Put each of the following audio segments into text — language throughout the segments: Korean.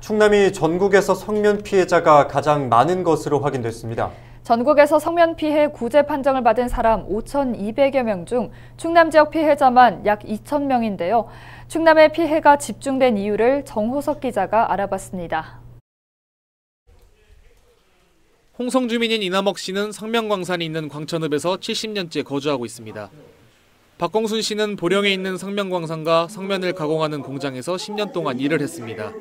충남이 전국에서 성면 피해자가 가장 많은 것으로 확인됐습니다. 전국에서 성면 피해 구제 판정을 받은 사람 5,200여 명 중 충남 지역 피해자만 약2 0명인데요 충남의 피해가 집중된 이유를 정호석 기자가 알아봤습니다. 홍성 주민인 이남억 씨는 상명광산이 있는 광천읍에서 70년째 거주하고 있습니다. 박광순 씨는 보령에 있는 상명광산과 성면을 가공하는 공장에서 10년 동안 일을 했습니다.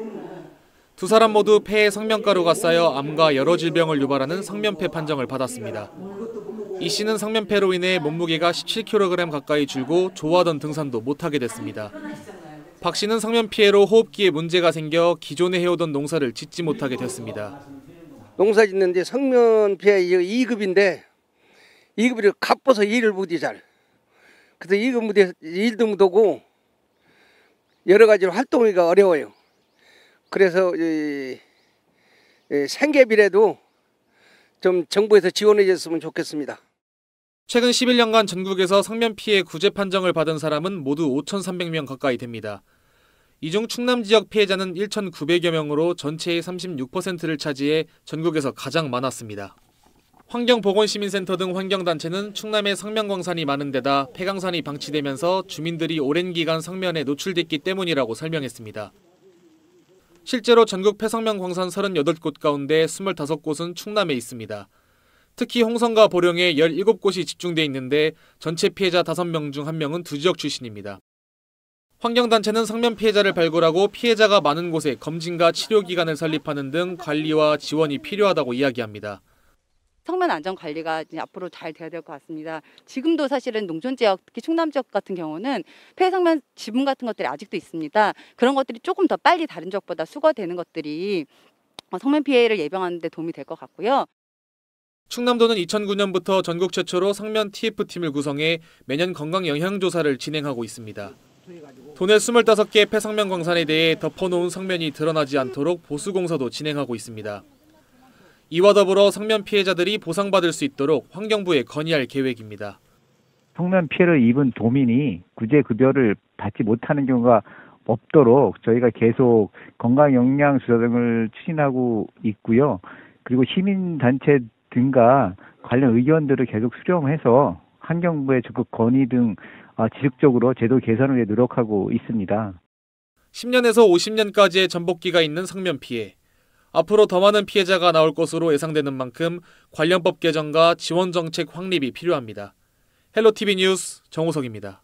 두 사람 모두 폐에 성면가루가 쌓여 암과 여러 질병을 유발하는 성면폐 판정을 받았습니다. 이 씨는 성면폐로 인해 몸무게가 17kg 가까이 줄고 좋아하던 등산도 못하게 됐습니다. 박 씨는 성면 피해로 호흡기에 문제가 생겨 기존에 해오던 농사를 짓지 못하게 됐습니다. 농사 짓는데 성면 피해 2급인데 2급이라 갚아서 일을 못해 잘. 그래서 2급 무대 일도 못하고 여러 가지로 활동이가 어려워요. 그래서 이, 이 생계비라도 좀 정부에서 지원해 줬으면 좋겠습니다. 최근 11년간 전국에서 성면 피해 구제 판정을 받은 사람은 모두 5,300명 가까이 됩니다. 이 중 충남 지역 피해자는 1,900여 명으로 전체의 36%를 차지해 전국에서 가장 많았습니다. 환경보건시민센터 등 환경단체는 충남의 성면광산이 많은 데다 폐강산이 방치되면서 주민들이 오랜 기간 성면에 노출됐기 때문이라고 설명했습니다. 실제로 전국 폐성면 광산 38곳 가운데 25곳은 충남에 있습니다. 특히 홍성과 보령에 17곳이 집중돼 있는데 전체 피해자 5명 중 1명은 두 지역 출신입니다. 환경단체는 성면 피해자를 발굴하고 피해자가 많은 곳에 검진과 치료기관을 설립하는 등 관리와 지원이 필요하다고 이야기합니다. 성면 안전 관리가 앞으로 잘 돼야 될 것 같습니다. 지금도 사실은 농촌 지역, 특히 충남 지역 같은 경우는 폐상면 지분 같은 것들이 아직도 있습니다. 그런 것들이 조금 더 빨리 다른 지역보다 수거되는 것들이 어, 성면 피해를 예방하는 데 도움이 될 것 같고요. 충남도는 2009년부터 전국 최초로 상면 TF팀을 구성해 매년 건강 영향 조사를 진행하고 있습니다. 도내 25개 폐상면 광산에 대해 덮어놓은 상면이 드러나지 않도록 보수 공사도 진행하고 있습니다. 이와 더불어 성면 피해자들이 보상받을 수 있도록 환경부에 건의할 계획입니다. 성면 피해를 입은 도민이 구제 급여를 받지 못하는 경우가 없도록 저희가 계속 건강 영양 수사 등을 추진하고 있고요. 그리고 시민 단체 등과 관련 의견들을 계속 수렴해서 환경부의 적극 건의 등 아, 지속적으로 제도 개선을 위해 노력하고 있습니다. 10년에서 50년까지의 전복기가 있는 성면 피해. 앞으로 더 많은 피해자가 나올 것으로 예상되는 만큼 관련법 개정과 지원 정책 확립이 필요합니다. 헬로TV 뉴스 정우성입니다.